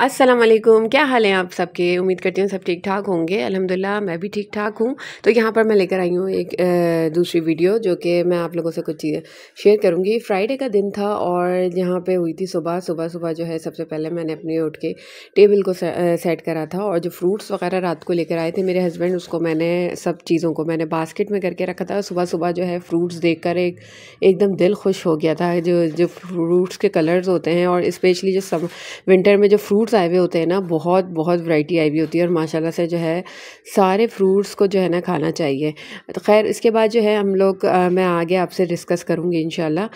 असलम क्या हाल है आप सबके उम्मीद करती हूँ सब ठीक ठाक होंगे अल्हम्दुलिल्लाह मैं भी ठीक ठाक हूँ तो यहाँ पर मैं लेकर आई हूँ एक दूसरी वीडियो जो कि मैं आप लोगों से कुछ चीज़ें शेयर करूँगी फ्राइडे का दिन था और यहाँ पे हुई थी सुबह सुबह सुबह जो है सबसे पहले मैंने अपने उठ के टेबल को सेट करा था और जो फ्रूट्स वगैरह रात को लेकर आए थे मेरे हस्बैंड उसको मैंने सब चीज़ों को मैंने बास्केट में करके रखा था सुबह सुबह जो है फ्रूट्स देख कर एक एकदम दिल खुश हो गया था जो जो फ्रूट्स के कलर्स होते हैं और इस्पेशली जो विंटर में जो फ्रूट फ्रूट्स आए हुए होते हैं ना बहुत बहुत वैरायटी आई हुई होती है और माशाल्लाह से जो है सारे फ्रूट्स को जो है ना खाना चाहिए तो खैर इसके बाद जो है हम लोग आ, मैं आगे आपसे डिस्कस करूँगी इन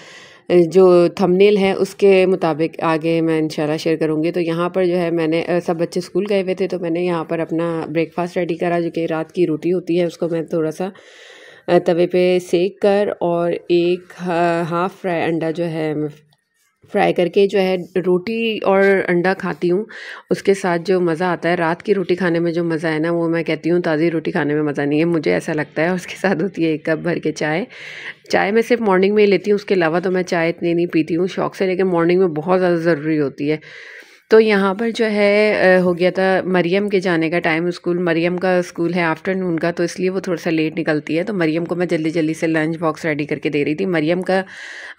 जो थंबनेल है उसके मुताबिक आगे मैं इंशाल्लाह शेयर करूँगी तो यहाँ पर जो है मैंने सब बच्चे स्कूल गए हुए थे तो मैंने यहाँ पर अपना ब्रेकफास्ट रेडी करा जो कि रात की रोटी होती है उसको मैं थोड़ा सा तवे पे सेक कर और एक हाफ़ फ्राई अंडा जो है फ्राई करके जो है रोटी और अंडा खाती हूँ उसके साथ जो मज़ा आता है रात की रोटी खाने में जो मज़ा है ना वो मैं कहती हूँ ताज़ी रोटी खाने में मज़ा नहीं है मुझे ऐसा लगता है उसके साथ होती है एक कप भर के चाय चाय मैं सिर्फ मॉर्निंग में ही लेती हूँ उसके अलावा तो मैं चाय इतनी नहीं पीती हूँ शौक से लेकिन मॉर्निंग में बहुत ज़्यादा ज़रूरी होती है तो यहाँ पर जो है हो गया था मरियम के जाने का टाइम स्कूल मरियम का स्कूल है आफ्टरनून का तो इसलिए वो थोड़ा सा लेट निकलती है तो मरियम को मैं जल्दी जल्दी से लंच बॉक्स रेडी करके दे रही थी मरियम का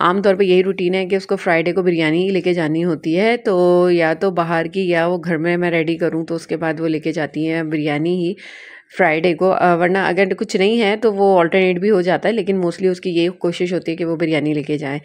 आमतौर पर यही रूटीन है कि उसको फ्राइडे को बिरयानी ही लेके जानी होती है तो या तो बाहर की या वो घर में मैं रेडी करूँ तो उसके बाद वो लेके जाती हैं बिरयानी ही फ्राइडे को वरना अगर कुछ नहीं है तो वो ऑल्टरनेट भी हो जाता है लेकिन मोस्टली उसकी यही कोशिश होती है कि वो बिरयानी लेके जाए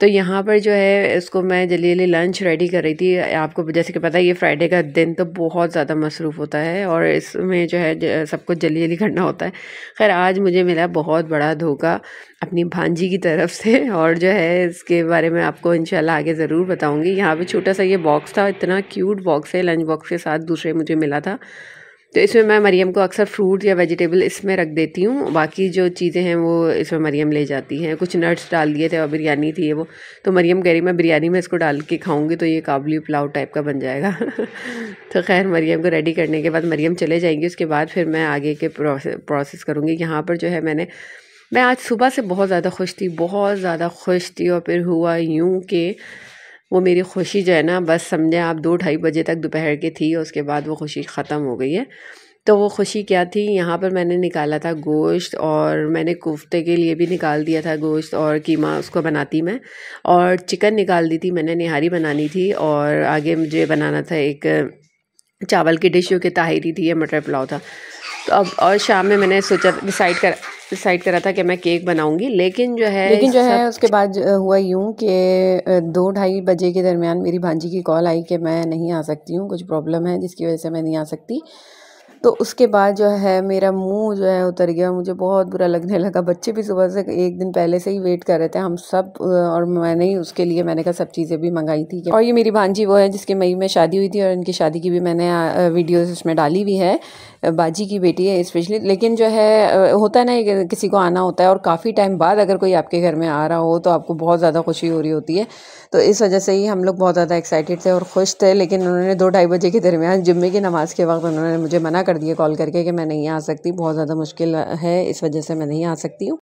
तो यहाँ पर जो है इसको मैं जल्दी जल्दी लंच रेडी कर रही थी आपको जैसे कि पता है ये फ्राइडे का दिन तो बहुत ज़्यादा मसरूफ़ होता है और इसमें जो है सब कुछ जल्दी जल्दी करना होता है खैर आज मुझे मिला बहुत बड़ा धोखा अपनी भांजी की तरफ से और जो है इसके बारे में आपको इन आगे ज़रूर बताऊँगी यहाँ पर छोटा सा ये बॉक्स था इतना क्यूट बॉक्स है लंच बॉक्स के साथ दूसरे मुझे मिला था तो इसमें मैं मरियम को अक्सर फ्रूट या वेजिटेबल इसमें रख देती हूँ बाकी जो चीज़ें हैं वो इसमें मरियम ले जाती हैं कुछ नट्स डाल दिए थे और बिरयानी थी वो तो मरियम कह रही मैं बिरयानी में इसको डाल के खाऊँगी तो ये काबली पुलाव टाइप का बन जाएगा तो खैर मरियम को रेडी करने के बाद मरियम चले जाएंगी उसके बाद फिर मैं आगे के प्रोसे प्रोसेस करूँगी यहाँ पर जो है मैंने मैं आज सुबह से बहुत ज़्यादा खुश थी बहुत ज़्यादा खुश थी और फिर हुआ यूँ कि वो मेरी खुशी जो है ना बस समझें आप दो ढाई बजे तक दोपहर के थी और उसके बाद वो खुशी ख़त्म हो गई है तो वो खुशी क्या थी यहाँ पर मैंने निकाला था गोश्त और मैंने कोफ्ते के लिए भी निकाल दिया था गोश्त और कीमा उसको बनाती मैं और चिकन निकाल दी थी मैंने निहारी बनानी थी और आगे मुझे बनाना था एक चावल की डिश जो कि ताहरी थी या मटर पुलाव था तो अब और शाम में मैंने सोचा डिसाइड कर डिसाइड करा था कि मैं केक बनाऊंगी लेकिन जो है लेकिन जो है उसके बाद हुआ यूं कि दो ढाई बजे के दरमियान मेरी भांजी की कॉल आई कि मैं नहीं आ सकती हूँ कुछ प्रॉब्लम है जिसकी वजह से मैं नहीं आ सकती तो उसके बाद जो है मेरा मुंह जो है उतर गया मुझे बहुत बुरा लगने लगा बच्चे भी सुबह से एक दिन पहले से ही वेट कर रहे थे हम सब और मैंने ही उसके लिए मैंने कहा सब चीज़ें भी मंगाई थी और ये मेरी भांजी वो है जिसके मई में शादी हुई थी और इनकी शादी की भी मैंने वीडियोस उसमें डाली हुई है बाजी की बेटी है स्पेशली लेकिन जो है होता है ना किसी को आना होता है और काफ़ी टाइम बाद अगर कोई आपके घर में आ रहा हो तो आपको बहुत ज़्यादा खुशी हो रही होती है तो इस वजह से ही हम लोग बहुत ज़्यादा एक्साइटेड थे और खुश थे लेकिन उन्होंने दो ढाई बजे के दरमियान जुम्मे की नमाज़ के वक्त उन्होंने मुझे मना कर दिया कॉल करके कि मैं नहीं आ सकती बहुत ज़्यादा मुश्किल है इस वजह से मैं नहीं आ सकती हूँ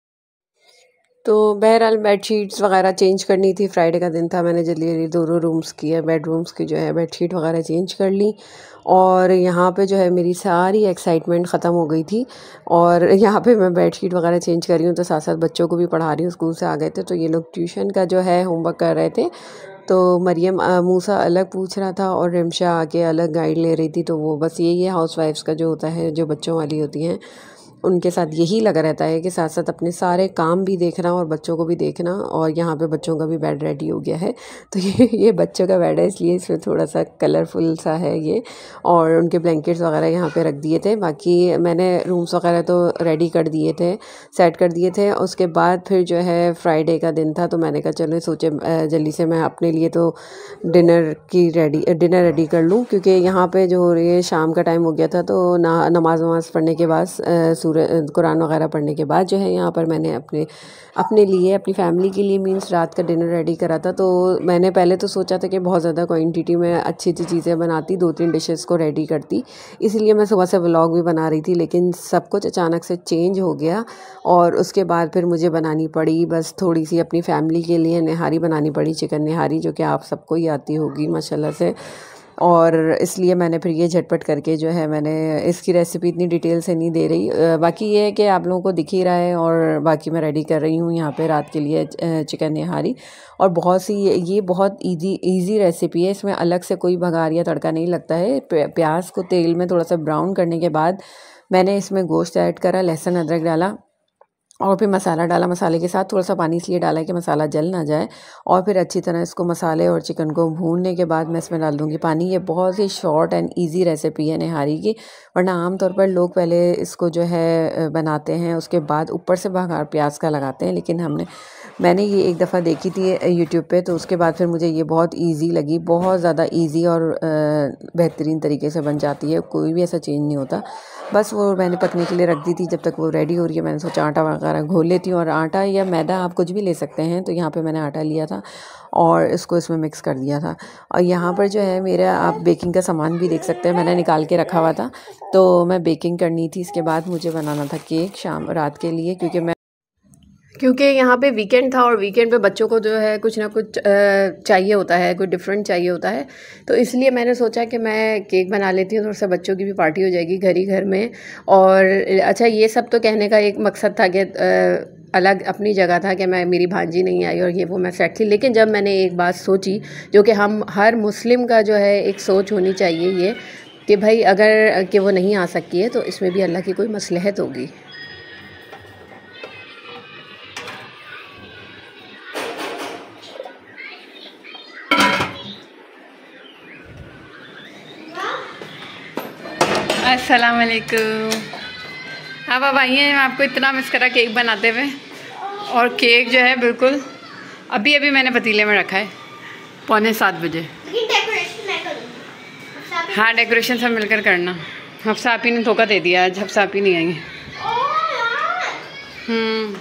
तो बहरहाल बेड शीट्स वगैरह चेंज करनी थी फ्राइडे का दिन था मैंने जल्दी जल्दी दोनों रूम्स की है बेडरूम्स की जो है बेड शीट वगैरह चेंज कर ली और यहाँ पे जो है मेरी सारी एक्साइटमेंट ख़त्म हो गई थी और यहाँ पे मैं बेड शीट वगैरह चेंज कर रही हूँ तो साथ साथ बच्चों को भी पढ़ा रही हूँ स्कूल से आ गए थे तो ये लोग ट्यूशन का जो है होमवर्क कर रहे थे तो मरियम मूसा अलग पूछ रहा था और रिमशा आके अलग गाइड ले रही थी तो वो बस यही है हाउस वाइफ्स का जो होता है जो बच्चों वाली होती हैं उनके साथ यही लगा रहता है कि साथ साथ अपने सारे काम भी देखना और बच्चों को भी देखना और यहाँ पे बच्चों का भी बेड रेडी हो गया है तो ये ये बच्चों का बेड है इसलिए इसमें थोड़ा सा कलरफुल सा है ये और उनके ब्लैंकेट्स वगैरह यहाँ पे रख दिए थे बाकी मैंने रूम्स वगैरह तो रेडी कर दिए थे सेट कर दिए थे उसके बाद फिर जो है फ्राइडे का दिन था तो मैंने कहा चलो सोचे जल्दी से मैं अपने लिए तो डिनर की रेडी डिनर रेडी कर लूँ क्योंकि यहाँ पर जो हो रही है शाम का टाइम हो गया था तो ना नमाज़ वमाज़ पढ़ने के बाद सूर कुरान वगैरह पढ़ने के बाद जो है यहाँ पर मैंने अपने अपने लिए अपनी फैमिली के लिए मीन्स रात का डिनर रेडी करा था तो मैंने पहले तो सोचा था कि बहुत ज़्यादा क्वान्टिटी में अच्छी अच्छी चीज़ें बनाती दो तीन डिशेज़ को रेडी करती इसीलिए मैं सुबह से ब्लॉग भी बना रही थी लेकिन सब कुछ अचानक से चेंज हो गया और उसके बाद फिर मुझे बनानी पड़ी बस थोड़ी सी अपनी फैमिली के लिए निहारी बनानी पड़ी चिकन निहारी जो कि आप सबको ही आती होगी माशाल्लाह से और इसलिए मैंने फिर ये झटपट करके जो है मैंने इसकी रेसिपी इतनी डिटेल से नहीं दे रही बाकी ये है कि आप लोगों को दिख ही रहा है और बाकी मैं रेडी कर रही हूँ यहाँ पे रात के लिए चिकन निहारी और बहुत सी ये बहुत ईजी ईजी रेसिपी है इसमें अलग से कोई भगार या तड़का नहीं लगता है प्याज को तेल में थोड़ा सा ब्राउन करने के बाद मैंने इसमें गोश्त ऐड करा लहसुन अदरक डाला और फिर मसाला डाला मसाले के साथ थोड़ा सा पानी इसलिए डाला कि मसाला जल ना जाए और फिर अच्छी तरह इसको मसाले और चिकन को भूनने के बाद मैं इसमें डाल दूँगी पानी ये बहुत ही शॉर्ट एंड इजी रेसिपी है निहारी की वरना आमतौर पर लोग पहले इसको जो है बनाते हैं उसके बाद ऊपर से बघार प्याज का लगाते हैं लेकिन हमने मैंने ये एक दफ़ा देखी थी यूट्यूब पर तो उसके बाद फिर मुझे ये बहुत ईजी लगी बहुत ज़्यादा ईजी और बेहतरीन तरीके से बन जाती है कोई भी ऐसा चेंज नहीं होता बस वो मैंने पकने के लिए रख दी थी जब तक वो रेडी हो रही है मैंने सोचा आटा वगैरह सारा घोल लेती हूँ और आटा या मैदा आप कुछ भी ले सकते हैं तो यहाँ पे मैंने आटा लिया था और इसको इसमें मिक्स कर दिया था और यहाँ पर जो है मेरा आप बेकिंग का सामान भी देख सकते हैं मैंने निकाल के रखा हुआ था तो मैं बेकिंग करनी थी इसके बाद मुझे बनाना था केक शाम रात के लिए क्योंकि मैं क्योंकि यहाँ पे वीकेंड था और वीकेंड पे बच्चों को जो है कुछ ना कुछ चाहिए होता है कुछ डिफरेंट चाहिए होता है तो इसलिए मैंने सोचा कि मैं केक बना लेती हूँ थोड़ा सा बच्चों की भी पार्टी हो जाएगी घर ही घर में और अच्छा ये सब तो कहने का एक मकसद था कि अलग अपनी जगह था कि मैं मेरी भांजी नहीं आई और ये वो मैं सेट थी लेकिन जब मैंने एक बात सोची जो कि हम हर मुस्लिम का जो है एक सोच होनी चाहिए ये कि भाई अगर कि वो नहीं आ सकती है तो इसमें भी अल्लाह की कोई मसलहत होगी वालेकुम अब अब आइए मैं आपको इतना मिस करा केक बनाते हुए और केक जो है बिल्कुल अभी अभी मैंने पतीले में रखा है पौने सात बजे हाँ डेकोरेशन सब मिलकर करना हफ्सा आप ही ने धोखा दे दिया आज हफ्सा आप ही नहीं आई हम्म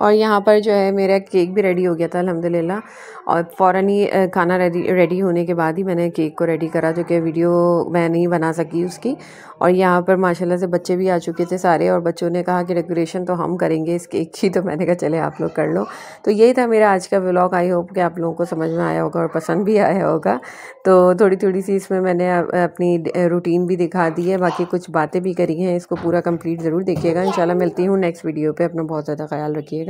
और यहाँ पर जो है मेरा केक भी रेडी हो गया था अलहमदिल्ला और फ़ौर ही खाना रेडी रेडी होने के बाद ही मैंने केक को रेडी करा जो कि वीडियो मैं नहीं बना सकी उसकी और यहाँ पर माशाल्लाह से बच्चे भी आ चुके थे सारे और बच्चों ने कहा कि डेकोरेशन तो हम करेंगे इस केक की तो मैंने कहा चले आप लोग कर लो तो यही था मेरा आज का ब्लॉग आई होप कि आप लोगों को समझ में आया होगा और पसंद भी आया होगा तो थोड़ी थोड़ी सी इसमें मैंने अपनी रूटीन भी दिखा दी है बाकी कुछ बातें भी करी हैं इसको पूरा कम्प्लीट ज़रूर देखिएगा इन मिलती हूँ नेक्स्ट वीडियो पर अपना बहुत ज़्यादा ख्याल रखिएगा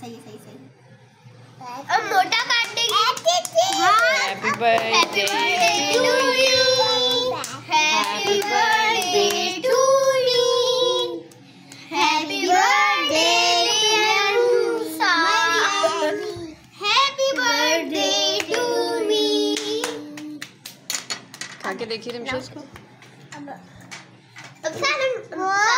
सही सही सही अब मोटा काटेगी happy birthday to you happy birthday to you happy birthday happy birthday to me खा के देखिए तुम इसको अब अब सारे